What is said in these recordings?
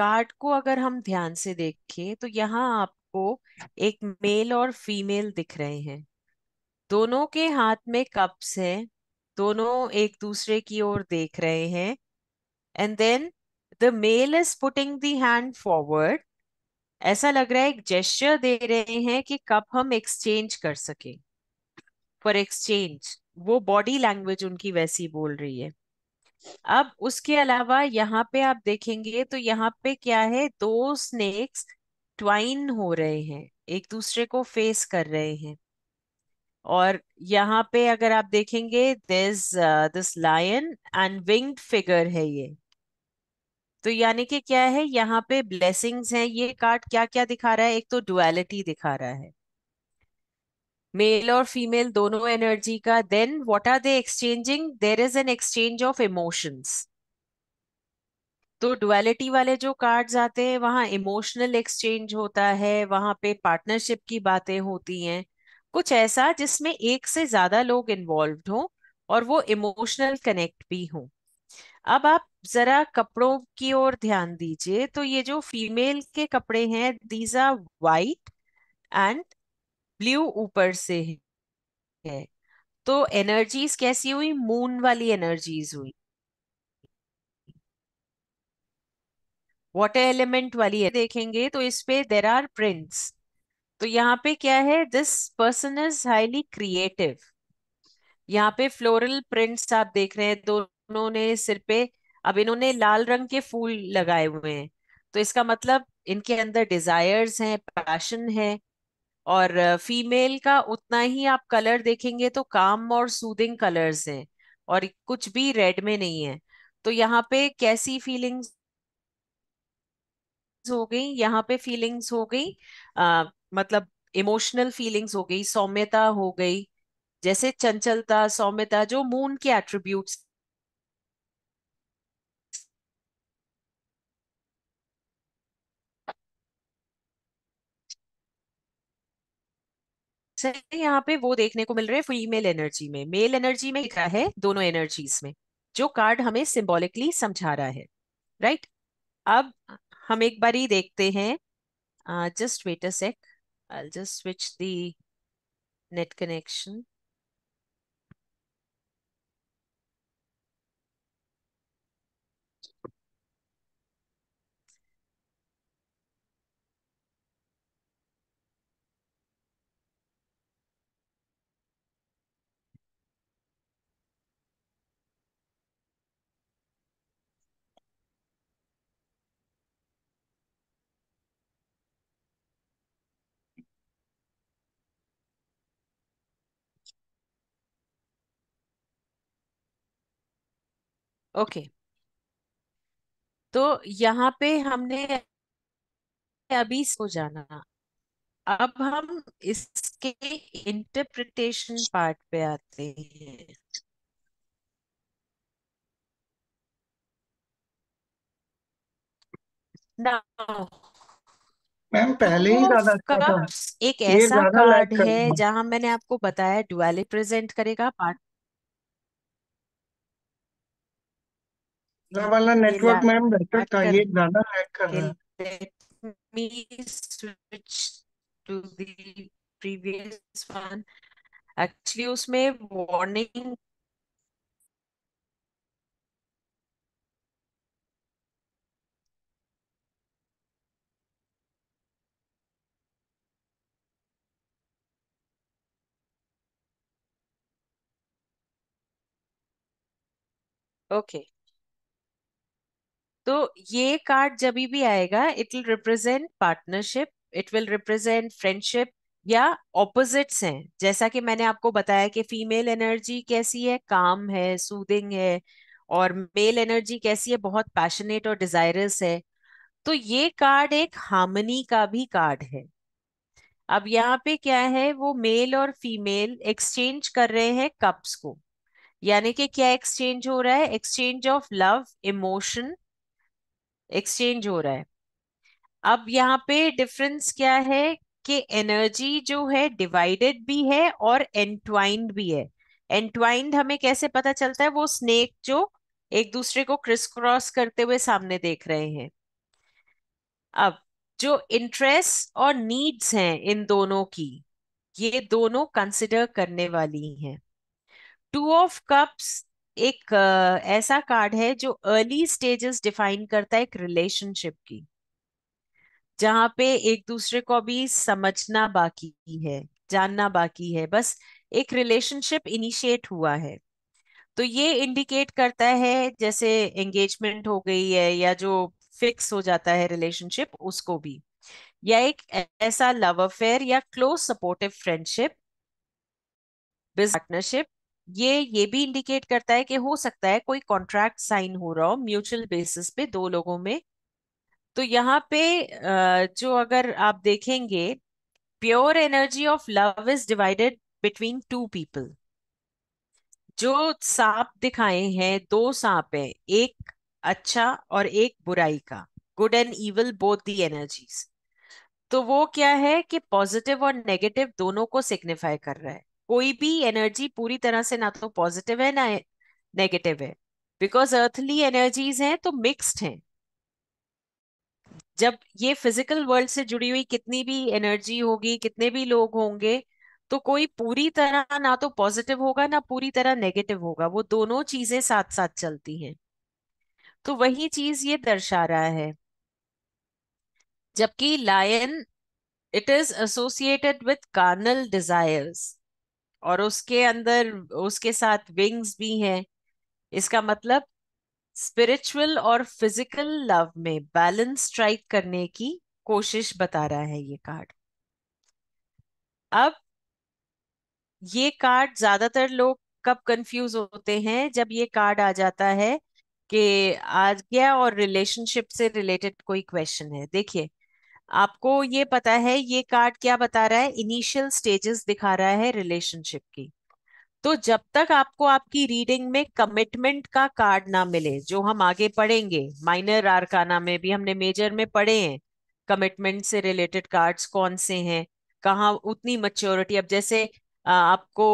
Card को अगर हम ध्यान से देखें तो यहाँ आपको एक मेल और फीमेल दिख रहे हैं दोनों के हाथ में कप्स हैं दोनों एक दूसरे की ओर देख रहे हैं and then the male is putting the hand forward ऐसा लग रहा है एक जेस्टर दे रहे हैं कि कप हम एक्सचेंज कर सके फॉर एक्सचेंज वो बॉडी लैंग्वेज उनकी वैसी बोल रही है अब उसके अलावा यहाँ पे आप देखेंगे तो यहाँ पे क्या है दो स्नेक्स ट्वाइन हो रहे हैं एक दूसरे को फेस कर रहे हैं और यहाँ पे अगर आप देखेंगे this this lion and winged figure है ये तो यानी कि क्या है यहाँ पे ब्लेसिंग्स हैं ये कार्ड क्या क्या दिखा रहा है एक तो डुअलिटी दिखा रहा है मेल और फीमेल दोनों एनर्जी का then what are they exchanging there is an exchange of emotions तो डुअलिटी वाले जो कार्ड्स आते हैं वहां इमोशनल एक्सचेंज होता है वहां पे पार्टनरशिप की बातें होती हैं कुछ ऐसा जिसमें एक से ज्यादा लोग इन्वॉल्व हों और वो इमोशनल कनेक्ट भी हों अब आप जरा कपड़ों की ओर ध्यान दीजिए तो ये जो फीमेल के कपड़े हैं these are white and blue ऊपर से है तो एनर्जीज कैसी हुई मून वाली एनर्जीज हुई वाटर एलिमेंट वाली है देखेंगे तो इस पे देर आर प्रिंट्स तो यहाँ पे क्या है this person is highly creative यहाँ पे फ्लोरल प्रिंट्स आप देख रहे हैं दोनों ने सिर पे अब इन्होंने लाल रंग के फूल लगाए हुए हैं तो इसका मतलब इनके अंदर डिजायर्स हैं पैशन है और फीमेल का उतना ही आप कलर देखेंगे तो काम और सूदिंग कलर्स हैं और कुछ भी रेड में नहीं है तो यहाँ पे कैसी फीलिंग्स हो गई यहाँ पे फीलिंग्स हो गई आ, मतलब इमोशनल फीलिंग्स हो गई सौम्यता हो गई जैसे चंचलता सौम्यता जो मून के एट्रीब्यूट्स सर यहाँ पे वो देखने को मिल रहे हैं फीमेल एनर्जी में मेल एनर्जी में क्या है दोनों एनर्जीज में जो कार्ड हमें सिंबॉलिकली समझा रहा है राइट अब हम एक बारी देखते हैं just wait a sec I just switch the net connection okay तो यहाँ पे हमने अभी सो जाना अब हम इसके इंटरप्रिटेशन पार्ट पे आते हैं मैम पहले ही ज्यादा अच्छा था एक ऐसा कार्ड है जहां मैंने आपको बताया ड्यूअली प्रेजेंट करेगा पार्ट वाला नेटवर्क मैम बेहतर था ये ज्यादा लैग कर रहा है let me switch to the previous one. Actually, उसमें warning Okay. तो ये कार्ड जब भी आएगा it will represent partnership it will represent friendship या ऑपोजिट्स हैं जैसा कि मैंने आपको बताया कि फीमेल एनर्जी कैसी है काम है सूदिंग है और मेल एनर्जी कैसी है बहुत पैशनेट और डिजायरस है तो ये कार्ड एक हार्मनी का भी कार्ड है अब यहाँ पे क्या है वो मेल और फीमेल एक्सचेंज कर रहे हैं कप्स को यानी कि क्या एक्सचेंज हो रहा है exchange of love emotion exchange हो रहा है अब यहाँ पे डिफरेंस क्या है कि एनर्जी जो है डिवाइडेड भी है और एंटवाइंड भी है एंटवाइंड हमें कैसे पता चलता है वो स्नेक जो एक दूसरे को क्रिस क्रॉस करते हुए सामने देख रहे हैं अब जो इंटरेस्ट और नीड्स हैं इन दोनों की ये दोनों कंसिडर करने वाली हैं टू ऑफ कप्स एक ऐसा कार्ड है जो अर्ली स्टेजेस डिफाइन करता है एक रिलेशनशिप की जहां पे एक दूसरे को अभी समझना बाकी है जानना बाकी है बस एक रिलेशनशिप इनिशिएट हुआ है तो ये इंडिकेट करता है जैसे एंगेजमेंट हो गई है या जो फिक्स हो जाता है रिलेशनशिप उसको भी या एक ऐसा लव अफेयर या क्लोज सपोर्टिव फ्रेंडशिप पार्टनरशिप ये ये भी इंडिकेट करता है कि हो सकता है कोई कॉन्ट्रैक्ट साइन हो रहा हो म्यूचुअल बेसिस पे दो लोगों में तो यहाँ पे जो अगर आप देखेंगे pure energy of love is divided between two people जो सांप दिखाए हैं दो सांप हैं एक अच्छा और एक बुराई का good and evil both the energies तो वो क्या है कि पॉजिटिव और नेगेटिव दोनों को सिग्निफाई कर रहा है कोई भी एनर्जी पूरी तरह से ना तो पॉजिटिव है ना नेगेटिव है बिकॉज अर्थली एनर्जीज हैं तो मिक्स्ड हैं जब ये फिजिकल वर्ल्ड से जुड़ी हुई कितनी भी एनर्जी होगी कितने भी लोग होंगे तो कोई पूरी तरह ना तो पॉजिटिव होगा ना पूरी तरह नेगेटिव होगा वो दोनों चीजें साथ साथ चलती हैं तो वही चीज ये दर्शा रहा है जबकि lion it is associated with carnal desires और उसके अंदर उसके साथ विंग्स भी हैं इसका मतलब स्पिरिचुअल और फिजिकल लव में बैलेंस स्ट्राइक करने की कोशिश बता रहा है ये कार्ड अब ये कार्ड ज्यादातर लोग कब कंफ्यूज होते हैं जब ये कार्ड आ जाता है कि आज्ञा और रिलेशनशिप से रिलेटेड कोई क्वेश्चन है देखिए आपको ये पता है ये कार्ड क्या बता रहा है इनिशियल स्टेजेस दिखा रहा है रिलेशनशिप की तो जब तक आपको आपकी रीडिंग में कमिटमेंट का कार्ड ना मिले जो हम आगे पढ़ेंगे माइनर आरकाना में भी हमने मेजर में पढ़े हैं कमिटमेंट से रिलेटेड कार्ड्स कौन से हैं कहाँ उतनी मच्योरिटी अब जैसे आपको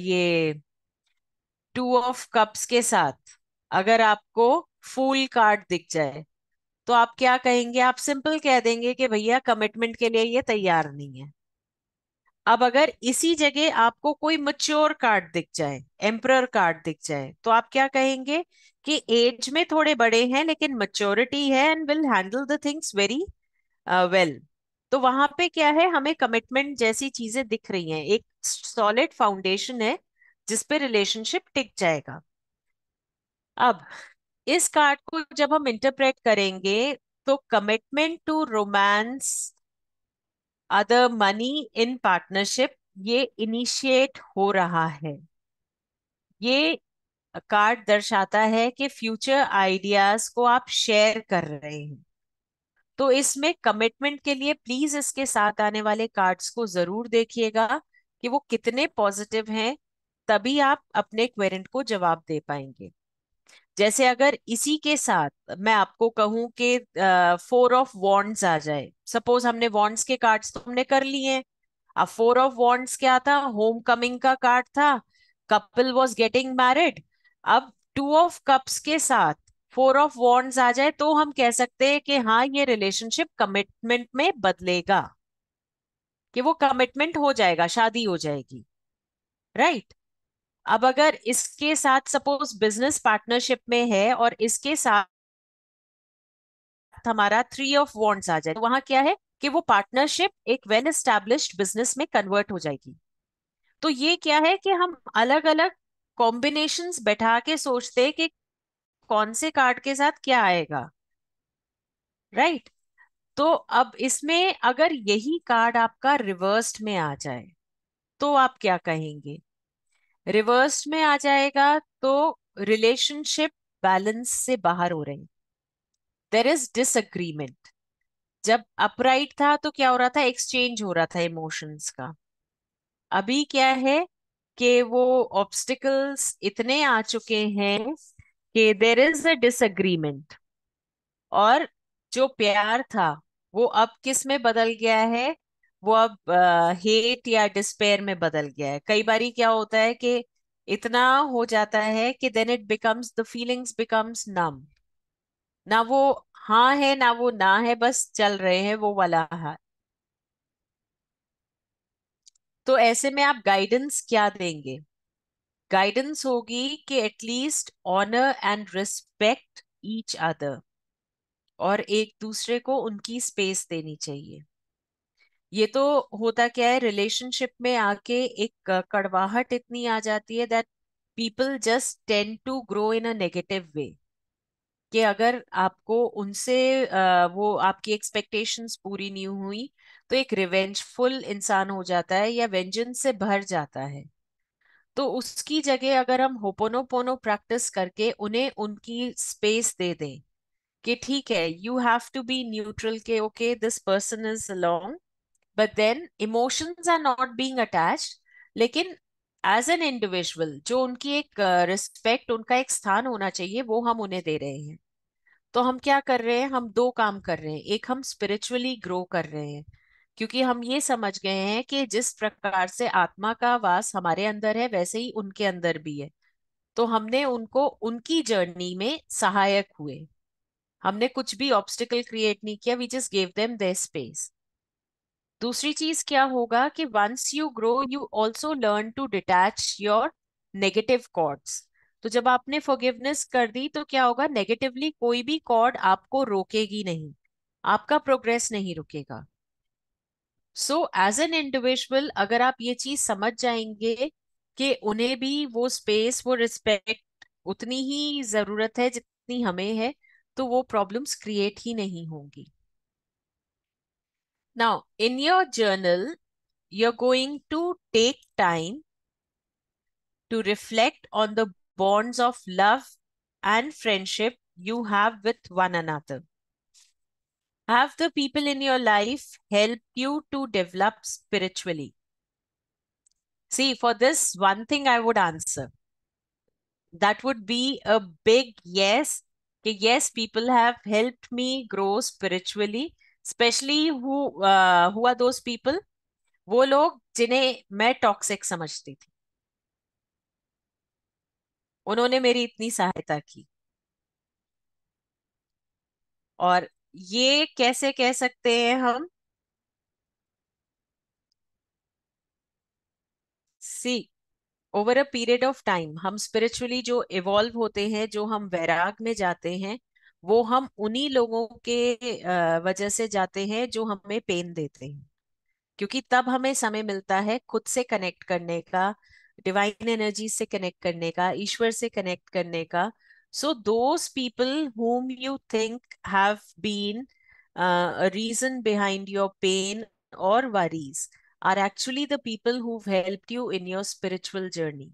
ये टू ऑफ कप्स के साथ अगर आपको फूल कार्ड दिख जाए तो आप क्या कहेंगे आप सिंपल कह देंगे कि भैया कमिटमेंट के लिए ये तैयार नहीं है अब अगर इसी जगह आपको कोई मच्योर कार्ड दिख जाए एम्प्रर कार्ड दिख जाए तो आप क्या कहेंगे कि एज में थोड़े बड़े हैं लेकिन मच्योरिटी है and will handle the things very well तो वहां पे क्या है हमें कमिटमेंट जैसी चीजें दिख रही हैं एक सॉलिड फाउंडेशन है जिसपे रिलेशनशिप टिक जाएगा अब इस कार्ड को जब हम इंटरप्रेट करेंगे तो commitment to romance harmony in partnership ये इनिशिएट हो रहा है ये कार्ड दर्शाता है कि फ्यूचर आइडियाज को आप शेयर कर रहे हैं तो इसमें कमिटमेंट के लिए प्लीज इसके साथ आने वाले कार्ड्स को जरूर देखिएगा कि वो कितने पॉजिटिव हैं तभी आप अपने क्वेरेंट को जवाब दे पाएंगे जैसे अगर इसी के साथ मैं आपको कहूं कि फोर ऑफ वॉन्ड्स आ जाए सपोज हमने वॉन्ड्स के कार्ड्स तो हमने कर लिए अब फोर ऑफ वॉन्ड्स क्या था होम कमिंग का कार्ड था कपल वॉज गेटिंग मैरिड अब टू ऑफ कप्स के साथ फोर ऑफ वॉन्ड्स आ जाए तो हम कह सकते हैं कि हाँ ये रिलेशनशिप कमिटमेंट में बदलेगा कि वो कमिटमेंट हो जाएगा शादी हो जाएगी राइट right? अब अगर इसके साथ सपोज बिजनेस पार्टनरशिप में है और इसके साथ हमारा थ्री ऑफ वॉन्ट्स आ जाए तो वहां क्या है कि वो पार्टनरशिप एक वेल स्टैब्लिश बिजनेस में कन्वर्ट हो जाएगी तो ये क्या है कि हम अलग अलग कॉम्बिनेशन बैठा के सोचते कि कौन से कार्ड के साथ क्या आएगा राइट right? तो अब इसमें अगर यही कार्ड आपका रिवर्स्ड में आ जाए तो आप क्या कहेंगे रिवर्स में आ जाएगा तो रिलेशनशिप बैलेंस से बाहर हो रही देर इज डिसमेंट जब अपराइट था तो क्या हो रहा था एक्सचेंज हो रहा था इमोशंस का अभी क्या है कि वो ऑब्स्टिकल्स इतने आ चुके हैं कि देर इज अ डिसग्रीमेंट और जो प्यार था वो अब किस में बदल गया है वो अब हेट या डिस्पेयर में बदल गया है कई बार क्या होता है कि इतना हो जाता है कि then it becomes the feelings becomes numb ना वो हाँ है ना वो ना है बस चल रहे हैं वो वाला हाल तो ऐसे में आप गाइडेंस क्या देंगे गाइडेंस होगी कि at least honour and respect each other और एक दूसरे को उनकी स्पेस देनी चाहिए ये तो होता क्या है रिलेशनशिप में आके एक कड़वाहट इतनी आ जाती है that people just tend to grow in a negative way कि अगर आपको उनसे वो आपकी एक्सपेक्टेशंस पूरी नहीं हुई तो एक रिवेंजफुल इंसान हो जाता है या वेंजन से भर जाता है तो उसकी जगह अगर हम होपोनोपोनो प्रैक्टिस करके उन्हें उनकी स्पेस दे दें कि ठीक है you have to be neutral के okay this person is along but then emotions are not being attach लेकिन एज एन इंडिविजुअल जो उनकी एक रिस्पेक्ट uh, उनका एक स्थान होना चाहिए वो हम उन्हें दे रहे हैं तो हम क्या कर रहे हैं हम दो काम कर रहे हैं एक हम स्पिरिचुअली ग्रो कर रहे हैं क्योंकि हम ये समझ गए हैं कि जिस प्रकार से आत्मा का वास हमारे अंदर है वैसे ही उनके अंदर भी है तो हमने उनको उनकी जर्नी में सहायक हुए हमने कुछ भी ऑब्स्टिकल क्रिएट नहीं किया we just gave them the space दूसरी चीज क्या होगा कि once you grow you also learn to detach your negative cords तो जब आपने फॉरगिवनेस कर दी तो क्या होगा नेगेटिवली कोई भी कॉर्ड आपको रोकेगी नहीं आपका प्रोग्रेस नहीं रुकेगा सो एज एन इंडिविजुअल अगर आप ये चीज समझ जाएंगे कि उन्हें भी वो स्पेस वो रिस्पेक्ट उतनी ही जरूरत है जितनी हमें है तो वो प्रॉब्लम्स क्रिएट ही नहीं होंगी Now, in your journal, you're going to take time to reflect on the bonds of love and friendship you have with one another. Have the people in your life help you to develop spiritually? See, for this, one thing I would answer. That would be a big yes. Yes, people have helped me grow spiritually specially who those people वो लोग जिन्हें मैं toxic समझती थी उन्होंने मेरी इतनी सहायता की और ये कैसे कह सकते हैं हम see over a period of time हम स्पिरिचुअली जो इवॉल्व होते हैं जो हम वैराग में जाते हैं वो हम उन्हीं लोगों के वजह से जाते हैं जो हमें पेन देते हैं क्योंकि तब हमें समय मिलता है खुद से कनेक्ट करने का डिवाइन एनर्जी से कनेक्ट करने का ईश्वर से कनेक्ट करने का so those people whom you think have been reason behind your pain और worries are actually the people who help you in your spiritual journey